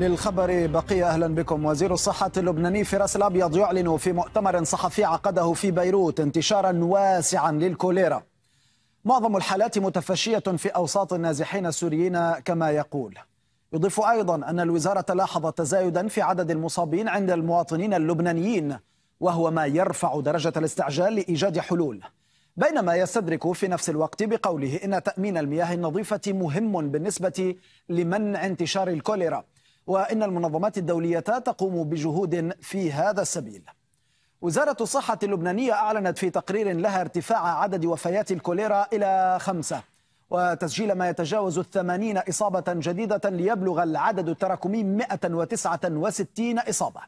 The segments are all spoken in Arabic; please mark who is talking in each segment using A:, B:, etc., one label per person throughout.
A: للخبر بقية أهلا بكم وزير الصحة اللبناني فراس الأبيض يعلن في مؤتمر صحفي عقده في بيروت انتشارا واسعا للكوليرا معظم الحالات متفشية في أوساط النازحين السوريين كما يقول يضيف أيضا أن الوزارة لاحظت تزايدا في عدد المصابين عند المواطنين اللبنانيين وهو ما يرفع درجة الاستعجال لإيجاد حلول بينما يستدرك في نفس الوقت بقوله إن تأمين المياه النظيفة مهم بالنسبة لمنع انتشار الكوليرا وإن المنظمات الدولية تقوم بجهود في هذا السبيل وزارة الصحة اللبنانية أعلنت في تقرير لها ارتفاع عدد وفيات الكوليرا إلى خمسة وتسجيل ما يتجاوز الثمانين إصابة جديدة ليبلغ العدد التراكمي 169 إصابة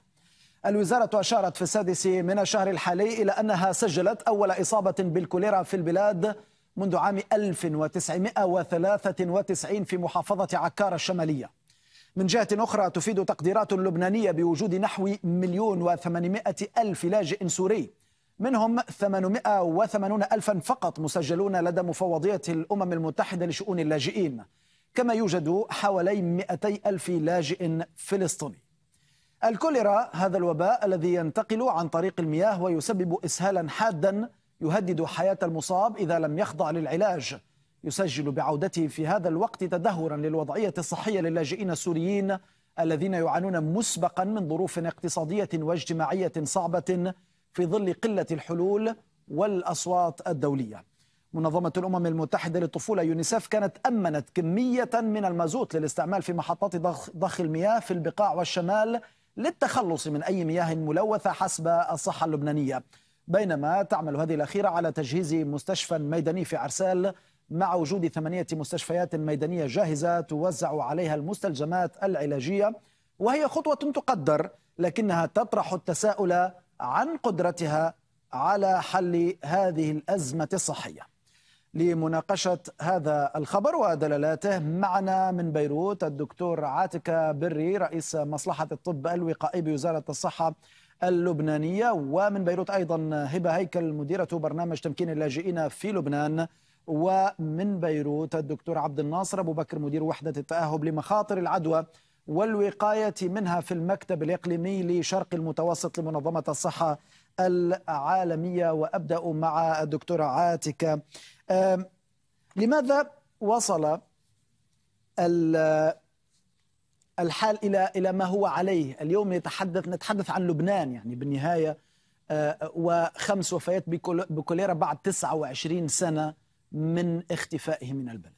A: الوزارة أشارت في السادس من الشهر الحالي إلى أنها سجلت أول إصابة بالكوليرا في البلاد منذ عام 1993 في محافظة عكار الشمالية من جهة أخرى تفيد تقديرات لبنانية بوجود نحو مليون وثمانمائة ألف لاجئ سوري منهم 880 ألفا فقط مسجلون لدى مفوضية الأمم المتحدة لشؤون اللاجئين كما يوجد حوالي 200 ألف لاجئ فلسطيني الكوليرا هذا الوباء الذي ينتقل عن طريق المياه ويسبب إسهالا حادا يهدد حياة المصاب إذا لم يخضع للعلاج يسجل بعودته في هذا الوقت تدهورا للوضعية الصحية للاجئين السوريين الذين يعانون مسبقا من ظروف اقتصادية واجتماعية صعبة في ظل قلة الحلول والأصوات الدولية منظمة الأمم المتحدة للطفولة يونيسف كانت أمنت كمية من المازوت للاستعمال في محطات ضخ, ضخ المياه في البقاع والشمال للتخلص من أي مياه ملوثة حسب الصحة اللبنانية بينما تعمل هذه الأخيرة على تجهيز مستشفى ميداني في عرسال مع وجود ثمانية مستشفيات ميدانية جاهزة توزع عليها المستلزمات العلاجية وهي خطوة تقدر لكنها تطرح التساؤل عن قدرتها على حل هذه الأزمة الصحية لمناقشة هذا الخبر ودلالاته معنا من بيروت الدكتور عاتكة بري رئيس مصلحة الطب الوقائي بوزارة الصحة اللبنانية ومن بيروت أيضا هبة هيكل مديرة برنامج تمكين اللاجئين في لبنان ومن بيروت الدكتور عبد الناصر أبو بكر مدير وحدة التأهب لمخاطر العدوى والوقاية منها في المكتب الإقليمي لشرق المتوسط لمنظمة الصحة العالمية وأبدأ مع الدكتورة عاتكة لماذا وصل الحال إلى إلى ما هو عليه اليوم نتحدث نتحدث عن لبنان يعني بالنهاية أه، وخمس وفيات بكوليرا بعد 29 سنة من اختفائه من البلد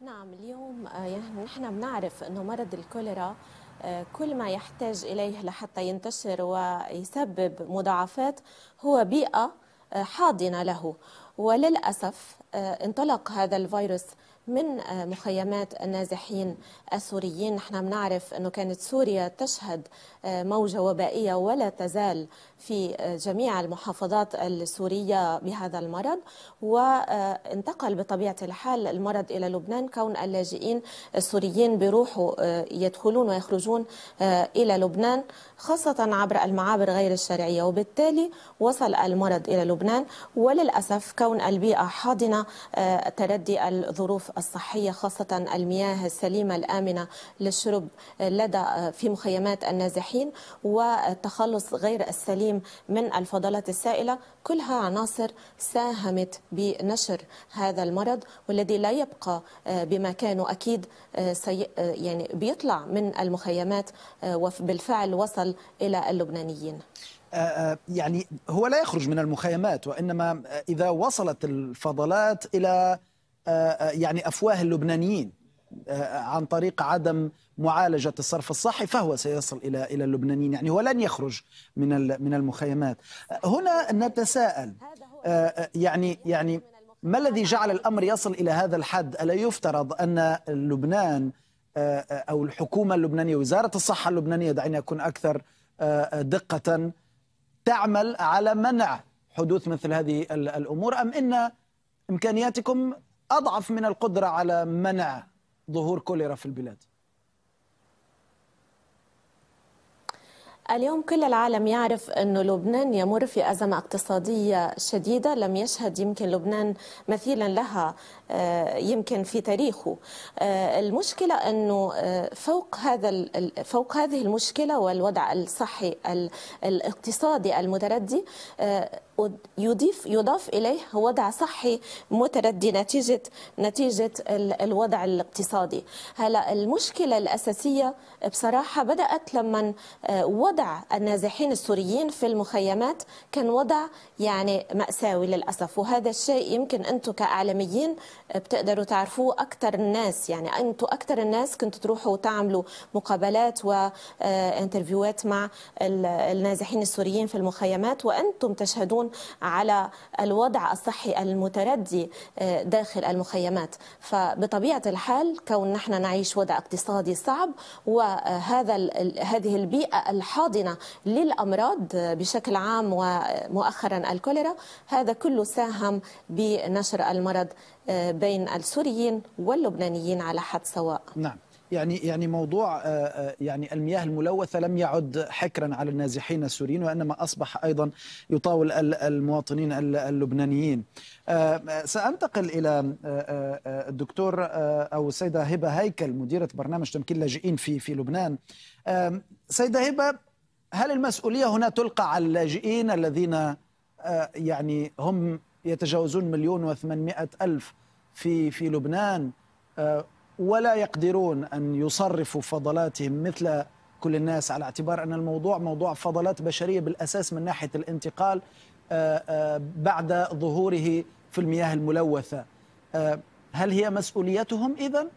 B: نعم اليوم آه، يعني نحن بنعرف أنه مرض الكوليرا آه، كل ما يحتاج إليه لحتى ينتشر ويسبب مضاعفات هو بيئة آه، حاضنة له وللأسف انطلق هذا الفيروس من آه، مخيمات النازحين السوريين نحن بنعرف أنه كانت سوريا تشهد آه، موجة وبائية ولا تزال في آه، جميع المحافظات السورية بهذا المرض وانتقل بطبيعة الحال المرض إلى لبنان كون اللاجئين السوريين بيروحوا يدخلون ويخرجون إلى لبنان خاصة عبر المعابر غير الشرعية وبالتالي وصل المرض إلى لبنان وللأسف كون البيئة حاضنة تردي الظروف الصحية خاصة المياه السليمة الآمنة للشرب لدى في مخيمات النازحين والتخلص غير السليم من الفضلات السائلة كلها عناصر ساهمت بنشر هذا المرض والذي لا يبقى آه، بمكانه أكيد آه، سي آه، يعني بيطلع من المخيمات وبالفعل وصل إلى اللبنانيين
A: يعني هو لا يخرج من المخيمات وإنما إذا وصلت الفضلات إلى يعني أفواه اللبنانيين آه، عن طريق عدم معالجة الصرف الصحي فهو سيصل إلى إلى اللبنانيين يعني هو لن يخرج من من المخيمات هنا نتساءل آه، آه، يعني يعني ما الذي جعل الأمر يصل إلى هذا الحد ألا يفترض أن لبنان أو الحكومة اللبنانية وزارة الصحة اللبنانية دعني أكون أكثر دقة تعمل على منع حدوث مثل هذه الأمور أم إن إمكانياتكم اضعف من القدره على منع ظهور كوليرا في البلاد
B: اليوم كل العالم يعرف أن لبنان يمر في أزمة اقتصادية شديدة لم يشهد يمكن لبنان مثيلا لها آه، يمكن في تاريخه آه، المشكلة أنه آه، فوق, هذا فوق هذه المشكلة والوضع الصحي الاقتصادي المتردي يضيف يضاف اليه وضع صحي متردي نتيجه نتيجه الوضع الاقتصادي هلا المشكله الاساسيه بصراحه بدات لما وضع وضع النازحين السوريين في المخيمات كان وضع يعني مأساوي للأسف وهذا الشيء يمكن أنتم كأعلاميين بتقدروا تعرفوه أكثر الناس يعني أنتم أكثر الناس كنتوا تروحوا تعملوا مقابلات وانترفيوهات مع النازحين السوريين في المخيمات وأنتم تشهدون على الوضع الصحي المتردي آه، داخل المخيمات فبطبيعة الحال كون نحن نعيش وضع اقتصادي صعب وهذا هذه البيئة الحاضرة حاضنه للامراض بشكل عام ومؤخرا الكوليرا هذا كله ساهم بنشر المرض آه، بين السوريين واللبنانيين على حد سواء
A: نعم يعني يعني موضوع آه، آه، يعني المياه الملوثه لم يعد حكرا على النازحين السوريين وانما اصبح ايضا يطاول المواطنين اللبنانيين. سانتقل الى الدكتور او السيده هبه هيكل مديره برنامج تمكين لاجئين في في لبنان. سيده هبه هل المسؤولية هنا تلقى على اللاجئين الذين آه، يعني هم يتجاوزون مليون وثمانمائة ألف في في لبنان آه، ولا يقدرون أن يصرفوا فضلاتهم مثل كل الناس على اعتبار أن الموضوع موضوع فضلات بشرية بالأساس من ناحية الانتقال آه، بعد ظهوره في المياه الملوثة هل هي مسؤوليتهم إذن؟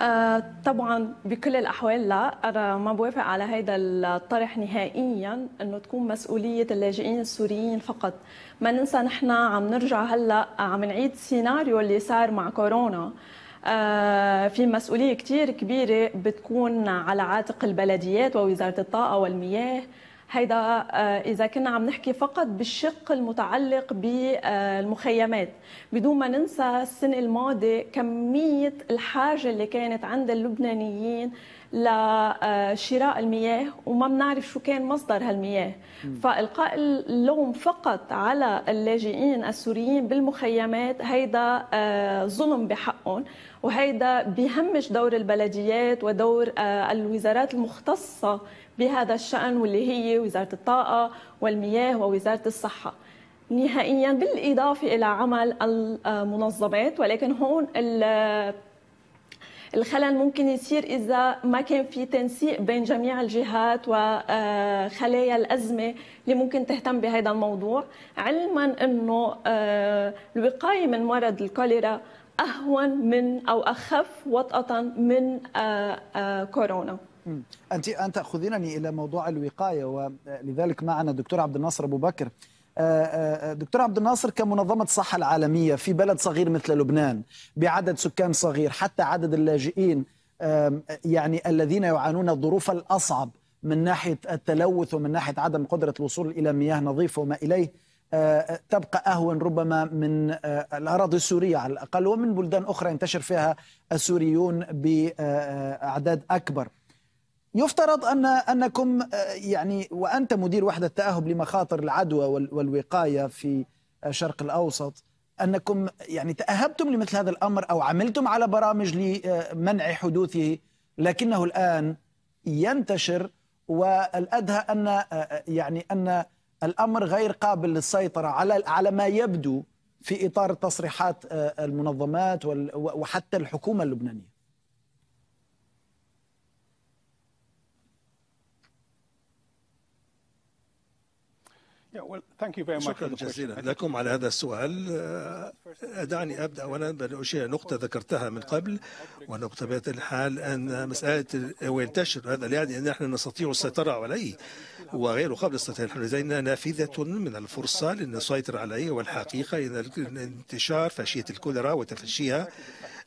A: آه طبعا
C: بكل الاحوال لا انا ما بوافق على هذا الطرح نهائيا انه تكون مسؤوليه اللاجئين السوريين فقط ما ننسى نحن عم نرجع هلا عم نعيد السيناريو اللي صار مع كورونا آه في مسؤوليه كثير كبيره بتكون على عاتق البلديات ووزاره الطاقه والمياه هيدا آه، إذا كنا عم نحكي فقط بالشق المتعلق بالمخيمات بدون ما ننسى السنة الماضية كمية الحاجة اللي كانت عند اللبنانيين لشراء آه، المياه وما بنعرف شو كان مصدر هالمياه فإلقاء اللوم فقط على اللاجئين السوريين بالمخيمات هيدا آه، ظلم بحقهم وهيدا بيهمش دور البلديات ودور الوزارات المختصة بهذا الشأن واللي هي وزارة الطاقة والمياه ووزارة الصحة نهائيا بالإضافة إلى عمل المنظمات ولكن هون الخلل ممكن يصير إذا ما كان في تنسيق بين جميع الجهات وخلايا الأزمة اللي ممكن تهتم بهذا الموضوع علما أنه آه، الوقاية من مرض الكوليرا أهون من أو أخف وطأة من آه،
A: آه، كورونا انت ان تاخذينني الى موضوع الوقايه ولذلك معنا دكتور عبد الناصر ابو بكر آه، آه، دكتور عبد الناصر كمنظمه الصحه العالميه في بلد صغير مثل لبنان بعدد سكان صغير حتى عدد اللاجئين يعني الذين يعانون الظروف الاصعب من ناحيه التلوث ومن ناحيه عدم قدره الوصول الى مياه نظيفه وما اليه آه، تبقى اهون ربما من الاراضي السوريه على الاقل ومن بلدان اخرى ينتشر فيها السوريون باعداد اكبر. يفترض ان انكم آه، يعني وانت مدير وحده التاهب لمخاطر العدوى والوقايه في الشرق الاوسط انكم يعني تاهبتم لمثل هذا الامر او عملتم على برامج لمنع حدوثه لكنه الان ينتشر والادهى ان آه، آه، يعني ان الامر غير قابل للسيطره على على ما يبدو في اطار تصريحات المنظمات وحتى الحكومه اللبنانيه.
D: شكرا جزيلا لكم على هذا السؤال آه، دعني أبدأ أولا بالاشياء نقطة ذكرتها من قبل ونقطة الحال أن مسألة وينتشر هذا لا يعني أن نحن نستطيع السيطرة عليه وغيره قبل السيطرة نحن لدينا نافذة من الفرصة لنسيطر عليه والحقيقة أن انتشار فاشية الكوليرا وتفشيها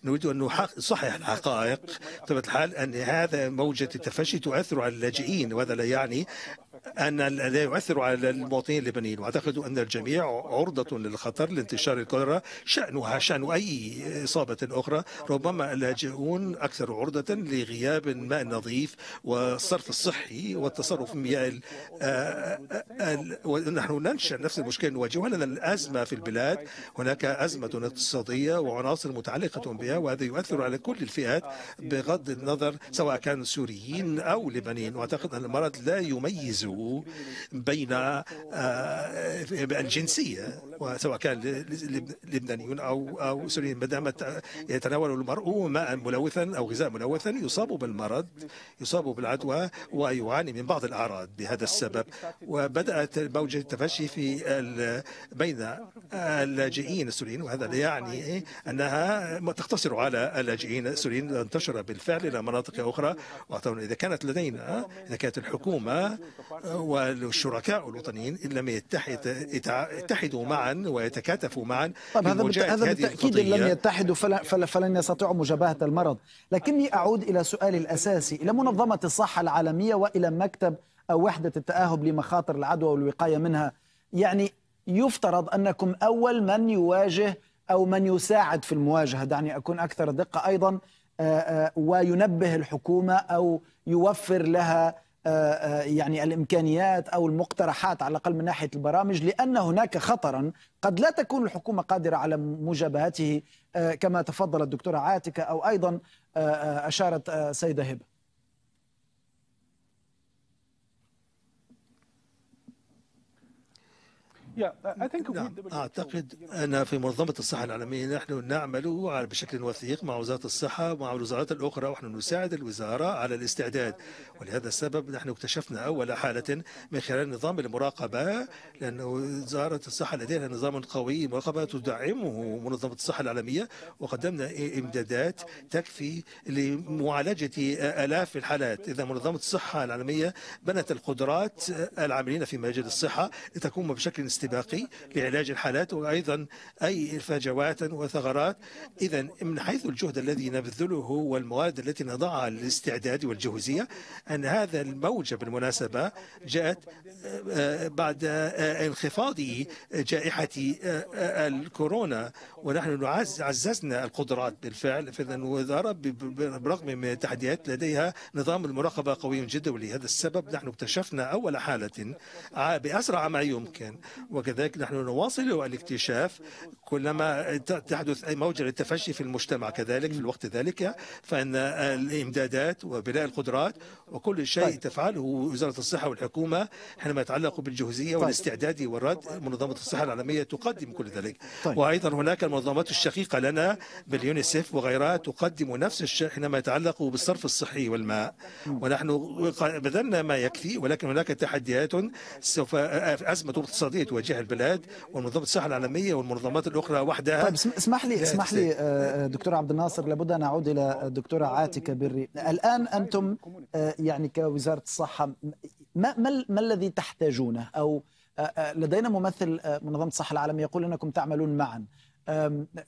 D: نريد أن نصحح الحقائق بطبيعة الحال أن هذا موجة التفشي تؤثر على اللاجئين وهذا لا يعني أن لا يؤثر على المواطنين اللبنانيين وأعتقد أن الجميع عرضة للخطر لانتشار الكوليرا شأنها شأن أي إصابة أخرى ربما اللاجئون أكثر عرضة لغياب الماء النظيف والصرف الصحي والتصرف في المياه ونحن ننشأ نفس المشكلة نواجهها لأن الأزمة في البلاد هناك أزمة اقتصادية وعناصر متعلقة بها وهذا يؤثر على كل الفئات بغض النظر سواء كانوا سوريين أو لبنانيين وأعتقد أن المرض لا يميز بين الجنسية آه، وسواء كان لبنانيون أو أو سوريين ما دام يتناول المرء ماء ملوثا أو غذاء ملوثا يصاب بالمرض يصاب بالعدوى ويعاني من بعض الأعراض بهذا السبب وبدأت موجة التفشي في بين اللاجئين السوريين وهذا لا يعني أنها تقتصر على اللاجئين السوريين انتشر بالفعل إلى مناطق أخرى إذا كانت لدينا إذا كانت الحكومة والشركاء الوطنيين إن لم يتحدوا معا ويتكاتفوا معا طيب هذا هذا بالتاكيد ان لم
A: يتحدوا فلن يستطيعوا مجابهه المرض، لكني اعود الى سؤالي الاساسي الى منظمه الصحه العالميه والى مكتب او وحده التاهب لمخاطر العدوى والوقايه منها، يعني يفترض انكم اول من يواجه او من يساعد في المواجهه، دعني اكون اكثر دقه ايضا آه، آه، وينبه الحكومه او يوفر لها آه، آه، يعني الامكانيات او المقترحات على الاقل من ناحيه البرامج لان هناك خطرا قد لا تكون الحكومه قادره على مجابهته آه، كما تفضل الدكتوره عاتكه او ايضا اشارت سيده هبه نعم. أعتقد
D: أن في منظمة الصحة العالمية نحن نعمل بشكل وثيق مع وزارة الصحة ومع الوزارات الأخرى ونحن نساعد الوزارة على الاستعداد ولهذا السبب نحن اكتشفنا أول حالة من خلال نظام المراقبة لأن وزارة الصحة لديها نظام قوي مراقبة تدعمه منظمة الصحة العالمية وقدمنا إمدادات تكفي لمعالجة آلاف الحالات إذا منظمة الصحة العالمية بنت القدرات العاملين في مجال الصحة لتقوم بشكل الاستباقي لعلاج الحالات وأيضا أي فجوات وثغرات إذا من حيث الجهد الذي نبذله والموارد التي نضعها للاستعداد والجهوزية أن هذا الموجة بالمناسبة جاءت آه، آه، بعد آه، انخفاض جائحة الكورونا ونحن عززنا القدرات بالفعل فإذا الوزارة برغم من التحديات لديها نظام المراقبة قوي جدا ولهذا السبب نحن اكتشفنا أول حالة بأسرع ما يمكن وكذلك نحن نواصل الاكتشاف كلما تحدث أي موجة للتفشي في المجتمع كذلك في الوقت ذلك فإن الإمدادات وبناء القدرات وكل شيء طيب. تفعله وزارة الصحة والحكومة حينما يتعلق بالجهوزية طيب. والاستعداد والرد منظمة الصحة العالمية تقدم كل ذلك طيب. وأيضا هناك المنظمات الشقيقة لنا باليونيسف وغيرها تقدم نفس الشيء حينما يتعلق بالصرف الصحي والماء ونحن بذلنا ما يكفي ولكن هناك تحديات سوف أزمة اقتصادية تواجه البلاد ومنظمه الصحه العالميه والمنظمات الاخرى وحدها طيب اسمح لي اسمح لي آه،
A: آه، دكتور عبد الناصر لابد ان اعود الى الدكتوره عاتكه بري الان انتم آه، يعني كوزاره الصحه ما ما, ما الذي تحتاجونه او لدينا ممثل منظمه الصحه العالميه يقول انكم تعملون معا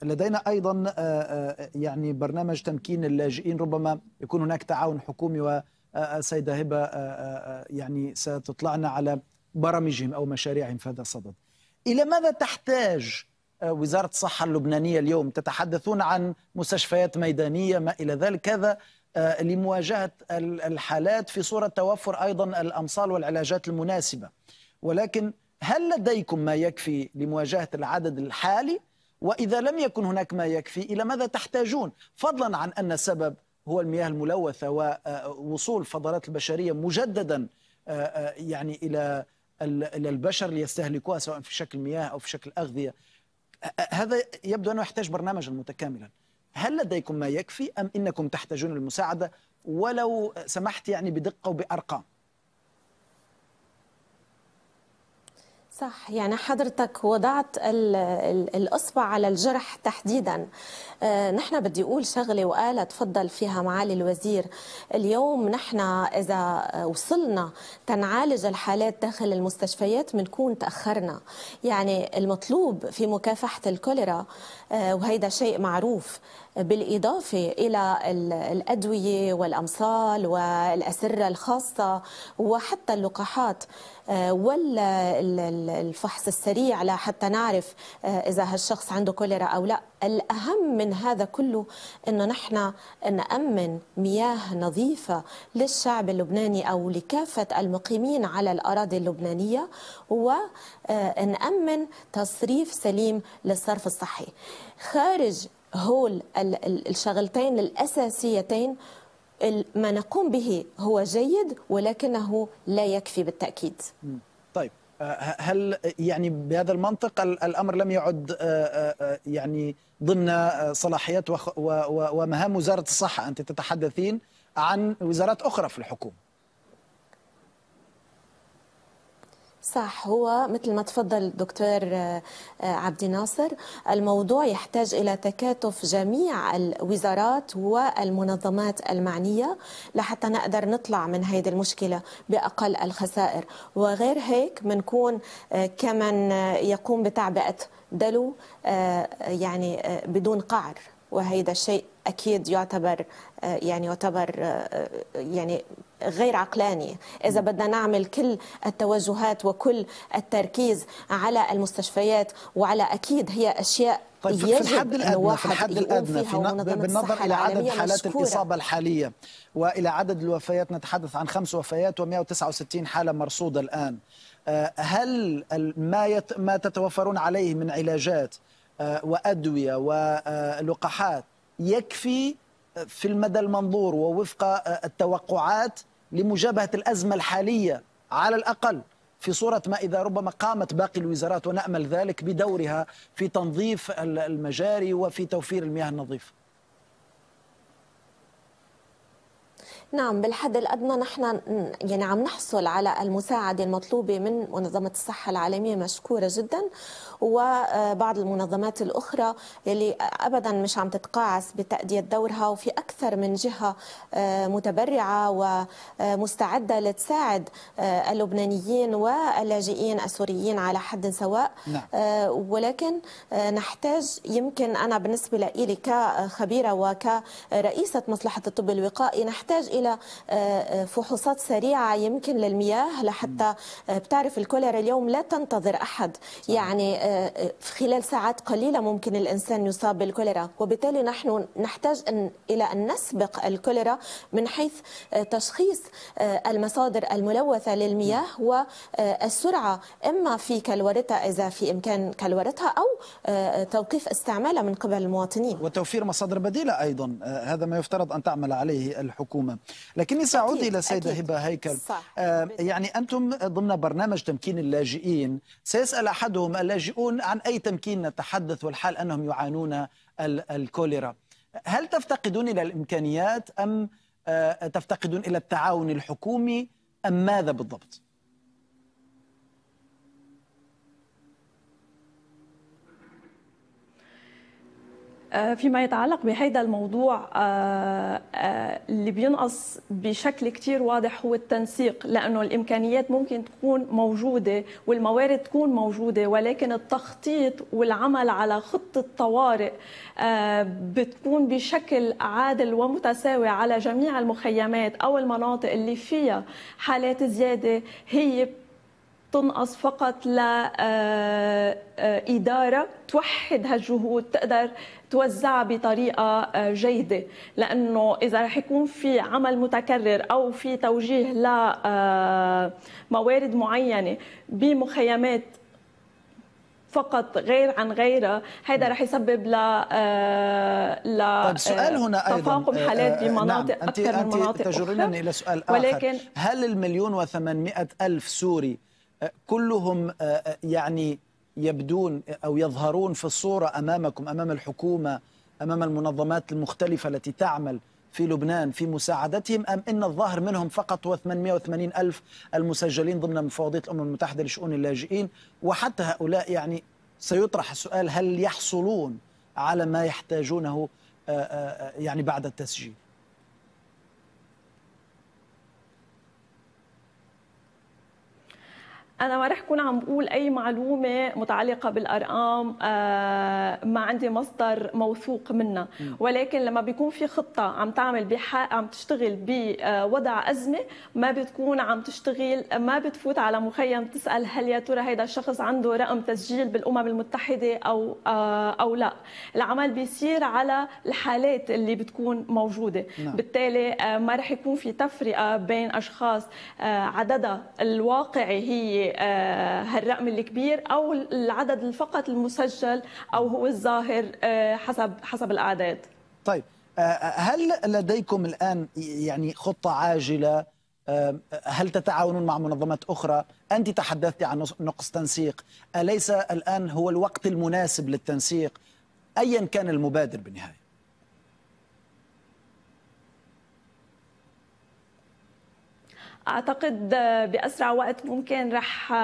A: لدينا ايضا يعني برنامج تمكين اللاجئين ربما يكون هناك تعاون حكومي والسيده هبه يعني ستطلعنا على برامجهم أو مشاريعهم في هذا الصدد إلى ماذا تحتاج آه، وزارة الصحة اللبنانية اليوم تتحدثون عن مستشفيات ميدانية ما إلى ذلك هذا آه، لمواجهة الحالات في صورة توفر أيضا الأمصال والعلاجات المناسبة ولكن هل لديكم ما يكفي لمواجهة العدد الحالي وإذا لم يكن هناك ما يكفي إلى ماذا تحتاجون فضلا عن أن السبب هو المياه الملوثة ووصول آه، فضلات البشرية مجددا يعني إلى البشر ليستهلكوها سواء في شكل مياه أو في شكل أغذية هذا يبدو أنه يحتاج برنامجا متكاملا هل لديكم ما يكفي أم إنكم تحتاجون المساعدة ولو سمحت يعني بدقة وبأرقام
B: صح يعني حضرتك وضعت الإصبع على الجرح تحديدا آه، نحن بدي أقول شغلة وقال تفضل فيها معالي الوزير اليوم نحن إذا وصلنا تنعالج الحالات داخل المستشفيات بنكون تأخرنا يعني المطلوب في مكافحة الكوليرا آه، وهيدا شيء معروف بالإضافة إلى الأدوية والأمصال والأسرة الخاصة وحتى اللقاحات آه، والفحص السريع لحتى نعرف آه، إذا هالشخص عنده كوليرا أو لا الأهم من هذا كله أنه نحن نأمن مياه نظيفة للشعب اللبناني أو لكافة المقيمين على الأراضي اللبنانية ونأمن آه، تصريف سليم للصرف الصحي خارج هول الشغلتين الأساسيتين ما نقوم به هو جيد ولكنه لا يكفي بالتأكيد
A: طيب آه، هل يعني بهذا المنطق الأمر لم يعد آه، آه، يعني ضمن صلاحيات ومهام وزارة الصحة أنت تتحدثين عن وزارات أخرى في الحكومة
B: صح هو مثل ما تفضل الدكتور آه، آه، عبد الناصر الموضوع يحتاج إلى تكاتف جميع الوزارات والمنظمات المعنية لحتى نقدر نطلع من هذه المشكلة بأقل الخسائر وغير هيك بنكون آه، كمن يقوم بتعبئة دلو يعني بدون قعر وهذا الشيء اكيد يعتبر يعني يعتبر يعني غير عقلاني إذا بدنا نعمل كل التوجهات وكل التركيز على المستشفيات وعلى أكيد هي أشياء طيب في الحد الادنى في الحد الادنى في بالنظر الى عدد حالات الاصابه
A: الحاليه والى عدد الوفيات نتحدث عن خمس وفيات و169 حاله مرصوده الان آه، هل ما ما تتوفرون عليه من علاجات آه، وادويه ولقاحات آه، يكفي في المدى المنظور ووفق آه، التوقعات لمجابهة الأزمة الحالية على الأقل في صورة ما إذا ربما قامت باقي الوزارات ونأمل ذلك بدورها في تنظيف المجاري وفي توفير المياه النظيفة
B: نعم بالحد الأدنى نحن يعني عم نحصل على المساعدة المطلوبة من منظمة الصحة العالمية مشكورة جدا وبعض المنظمات الأخرى اللي أبدا مش عم تتقاعس بتأدية دورها وفي أكثر من جهة آه، متبرعة ومستعدة لتساعد آه، اللبنانيين واللاجئين السوريين على حد سواء نعم. آه، ولكن نحتاج يمكن أنا بالنسبة لي كخبيرة وكرئيسة مصلحة الطب الوقائي نحتاج الى آه، آه، فحوصات سريعه يمكن للمياه لحتى آه، بتعرف الكوليرا اليوم لا تنتظر احد يعني خلال ساعات قليله ممكن الانسان يصاب بالكوليرا وبالتالي نحن نحتاج أن الى ان نسبق الكوليرا من حيث تشخيص المصادر الملوثه للمياه والسرعه اما في كلورتها اذا في امكان كلورتها او توقيف استعمالها من قبل المواطنين
A: وتوفير مصادر بديله ايضا هذا ما يفترض ان تعمل عليه الحكومه لكني سأعود إلى سيدة هبة هيكل صح. آه يعني أنتم ضمن برنامج تمكين اللاجئين سيسأل أحدهم اللاجئون عن أي تمكين نتحدث والحال أنهم يعانون الكوليرا هل تفتقدون إلى الإمكانيات أم آه، تفتقدون إلى التعاون الحكومي أم ماذا بالضبط؟
C: آه، فيما يتعلق بهذا الموضوع آه، آه، اللي بينقص بشكل كتير واضح هو التنسيق لأنه الإمكانيات ممكن تكون موجودة والموارد تكون موجودة ولكن التخطيط والعمل على خطة طوارئ بتكون بشكل عادل ومتساوي على جميع المخيمات أو المناطق اللي فيها حالات زيادة هي تنقص فقط لإدارة آه، آه، توحد هالجهود تقدر توزعها بطريقة آه، جيدة لأنه إذا رح يكون في عمل متكرر أو في توجيه لموارد معينة بمخيمات فقط غير عن غيرها هذا رح يسبب ل
A: ل طيب سؤال هنا ايضا تفاقم حالات بمناطق نعم. اكثر من مناطق تجرني الى سؤال اخر ولكن هل المليون و800 الف سوري كلهم آه، آه، يعني يبدون أو يظهرون في الصورة أمامكم أمام الحكومة أمام المنظمات المختلفة التي تعمل في لبنان في مساعدتهم أم إن الظاهر منهم فقط هو 880 ألف المسجلين ضمن مفوضية الأمم المتحدة لشؤون اللاجئين وحتى هؤلاء يعني سيطرح السؤال هل يحصلون على ما يحتاجونه آه، يعني بعد التسجيل
C: انا ما رح كون عم بقول اي معلومه متعلقه بالارقام آه، ما عندي مصدر موثوق منها ولكن لما بيكون في خطه عم تعمل بحق عم تشتغل بوضع ازمه ما بتكون عم تشتغل ما بتفوت على مخيم تسال هل يا ترى هيدا الشخص عنده رقم تسجيل بالامم المتحده او آه، او لا العمل بيصير على الحالات اللي بتكون موجوده نعم. بالتالي آه، ما رح يكون في تفرقه بين اشخاص عددها الواقعي هي آه، هالرقم الكبير او العدد فقط المسجل او هو الظاهر آه، حسب حسب الاعداد
A: طيب آه، هل لديكم الان يعني خطه عاجله هل تتعاونون مع منظمات أخرى؟ أنت تحدثت عن نقص تنسيق أليس الآن هو الوقت المناسب للتنسيق؟ أيا كان المبادر بالنهاية
C: اعتقد باسرع وقت ممكن رح آه،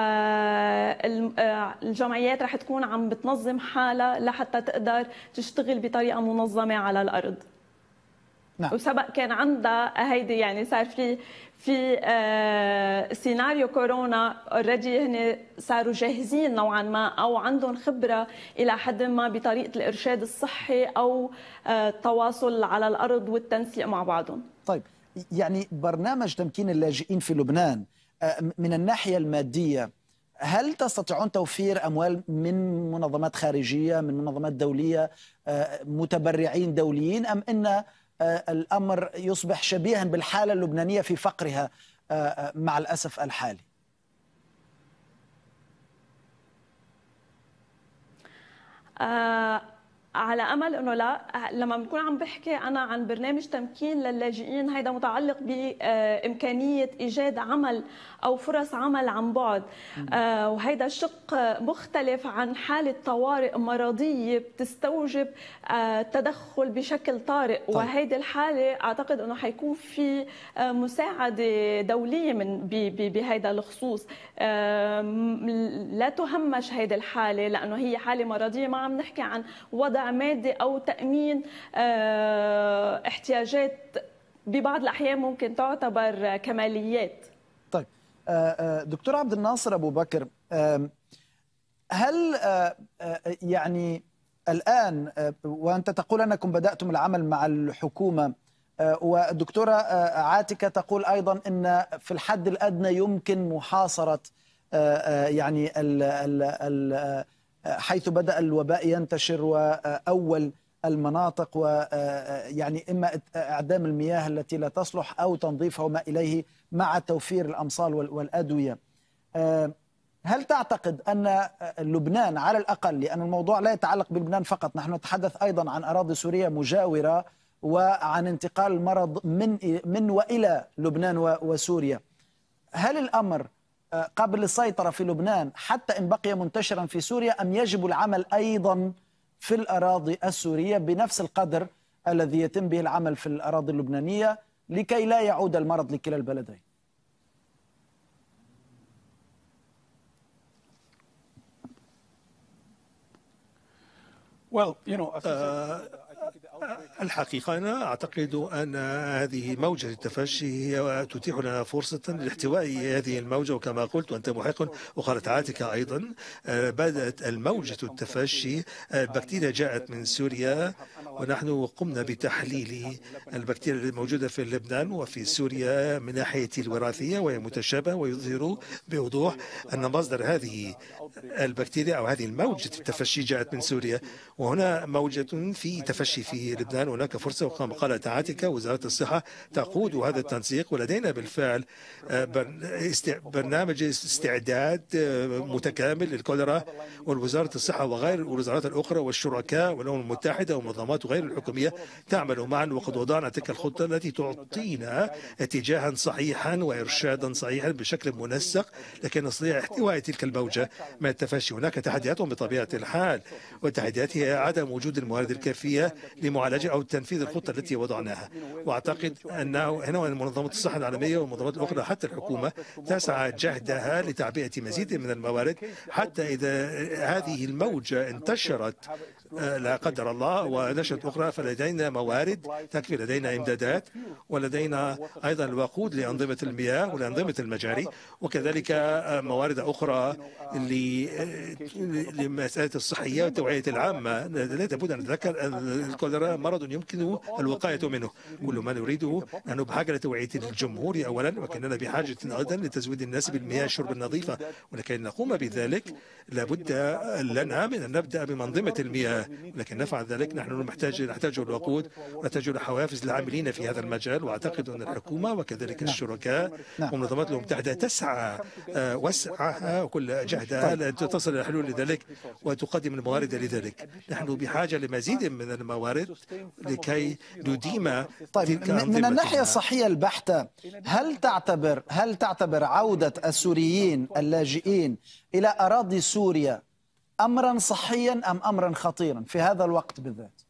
C: آه، الجمعيات رح تكون عم بتنظم حالها لحتى تقدر تشتغل بطريقه منظمه على الارض نعم. وسبق كان عندها هيدي يعني صار في في آه، سيناريو كورونا اوريدي هن صاروا جاهزين نوعا ما او عندهم خبره الى حد ما بطريقه الارشاد الصحي او التواصل على الارض والتنسيق مع بعضهم.
A: طيب يعني برنامج تمكين اللاجئين في لبنان آه، من الناحية المادية هل تستطيعون توفير أموال من منظمات خارجية من منظمات دولية آه، متبرعين دوليين أم أن آه، الأمر يصبح شبيها بالحالة اللبنانية في فقرها مع الأسف الحالي
C: على امل انه لا لما بنكون عم بحكي انا عن برنامج تمكين للاجئين هيدا متعلق بامكانيه ايجاد عمل او فرص عمل عن بعد آه، وهيدا شق مختلف عن حاله طوارئ مرضيه بتستوجب آه، تدخل بشكل طارئ طيب. وهيدي الحاله اعتقد انه حيكون في آه، مساعده دوليه من بهيدا الخصوص لا تهمش هيدي الحاله لانه هي حاله مرضيه ما عم نحكي عن وضع مادي او تامين آه، احتياجات ببعض الاحيان ممكن تعتبر كماليات
A: طيب آه، آه، دكتور عبد الناصر ابو بكر هل يعني الان وانت تقول انكم بداتم العمل مع الحكومه ودكتوره عاتكه تقول ايضا ان في الحد الادنى يمكن محاصره يعني ال ال ال حيث بدأ الوباء ينتشر وأول المناطق ويعني آه، آه، إما إعدام المياه التي لا تصلح أو تنظيفها وما إليه مع توفير الأمصال والأدوية آه، هل تعتقد أن لبنان على الأقل لأن الموضوع لا يتعلق بلبنان فقط نحن نتحدث أيضا عن أراضي سورية مجاورة وعن انتقال المرض من من والى لبنان وسوريا هل الامر قبل السيطرة في لبنان حتى إن بقي منتشرا في سوريا أم يجب العمل أيضا في الأراضي السورية بنفس القدر الذي يتم به العمل في الأراضي اللبنانية لكي لا يعود المرض لكلا البلدين Well, you know, uh,
D: الحقيقة أنا أعتقد أن هذه موجة التفشي هي تتيح لنا فرصة لاحتواء هذه الموجة وكما قلت وأنت محق وقرأت أيضا آه، بدأت الموجة التفشي البكتيريا آه، جاءت من سوريا ونحن قمنا بتحليل البكتيريا الموجودة في لبنان وفي سوريا من ناحية الوراثية وهي متشابهة ويظهر بوضوح أن مصدر هذه البكتيريا أو هذه الموجة التفشي جاءت من سوريا وهنا موجة في تفشي في هذه هناك فرصة وقام قال تعاتك وزارة الصحة تقود هذا التنسيق ولدينا بالفعل آه، برنامج استعداد آه، متكامل للكوليرا والوزارة الصحة وغير الوزارات الأخرى والشركاء والأمم المتحدة ومنظمات غير الحكومية تعمل معا وقد وضعنا تلك الخطة التي تعطينا اتجاها صحيحا وإرشادا صحيحا بشكل منسق لكي نستطيع احتواء تلك الموجة من التفشي هناك تحديات بطبيعة الحال والتحديات هي عدم وجود الموارد الكافية لمعالجة المعالجة أو تنفيذ الخطة التي وضعناها وأعتقد أنه هنا منظمة الصحة العالمية والمنظمات الأخرى حتى الحكومة تسعى جهدها لتعبئة مزيد من الموارد حتى إذا هذه الموجة انتشرت آه، لا قدر الله ونشرت أخرى فلدينا موارد تكفي لدينا إمدادات ولدينا أيضا الوقود لأنظمة المياه ولأنظمة المجاري وكذلك آه، موارد أخرى آه، لمسألة الصحية والتوعية العامة لا بد أن نتذكر الكوليرا الكوليرا مرض يمكن الوقاية منه كل ما نريده نحن بحاجة لتوعية الجمهور أولا وكأننا بحاجة أيضا لتزويد الناس بالمياه الشرب النظيفة ولكي نقوم بذلك لابد لنا من أن نبدأ بمنظمة المياه ولكن نفعل ذلك نحن نحتاج نحتاج الوقود نحتاج الحوافز العاملين في هذا المجال وأعتقد أن الحكومة وكذلك نعم. الشركاء نعم. ومنظمات الأمم المتحدة تسعى آه، وسعها وكل جهدها طيب. لأن تصل إلى لذلك وتقدم الموارد لذلك نحن بحاجة لمزيد من الموارد لكي نديم طيب من الناحية
A: الصحية البحتة هل تعتبر هل تعتبر عودة السوريين اللاجئين إلى أراضي سوريا أمرا صحيا أم أمرا خطيرا في هذا الوقت بالذات؟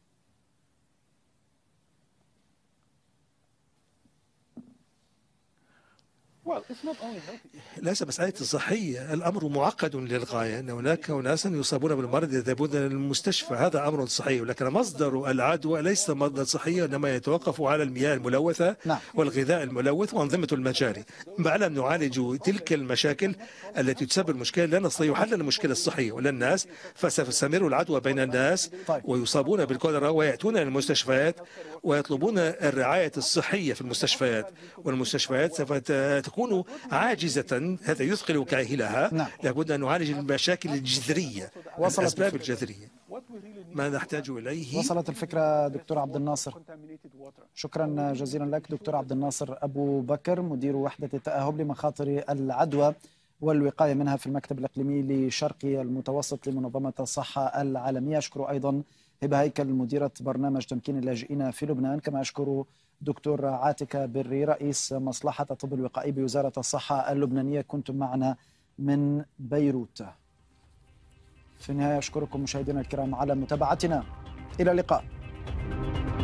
D: ليس مسألة آية صحية الأمر معقد للغاية أن هناك أناسا يصابون بالمرض يذهبون إلى المستشفى هذا أمر صحي ولكن مصدر العدوى ليس مصدر صحي إنما يتوقف على المياه الملوثة نعم. والغذاء الملوث وأنظمة المجاري بعد أن نعالج تلك المشاكل التي تسبب المشكلة لا نستطيع حل المشكلة الصحية ولا الناس فستستمر العدوى بين الناس طيب. ويصابون بالكوليرا ويأتون إلى المستشفيات ويطلبون الرعاية الصحية في المستشفيات والمستشفيات سوف تكون عاجزة هذا يثقل كاهلها نعم. لابد أن نعالج المشاكل الجذرية وصلت الأسباب الجذرية ما نحتاج إليه
A: وصلت الفكرة دكتور عبد الناصر شكرا جزيلا لك دكتور عبد الناصر أبو بكر مدير وحدة التأهب لمخاطر العدوى والوقاية منها في المكتب الإقليمي لشرقي المتوسط لمنظمة الصحة العالمية أشكر أيضا هبة هيكل مديرة برنامج تمكين اللاجئين في لبنان كما أشكر دكتور عاتكة بري رئيس مصلحة الطب الوقائي بوزارة الصحة اللبنانية كنتم معنا من بيروت في النهاية أشكركم مشاهدينا الكرام على متابعتنا إلى اللقاء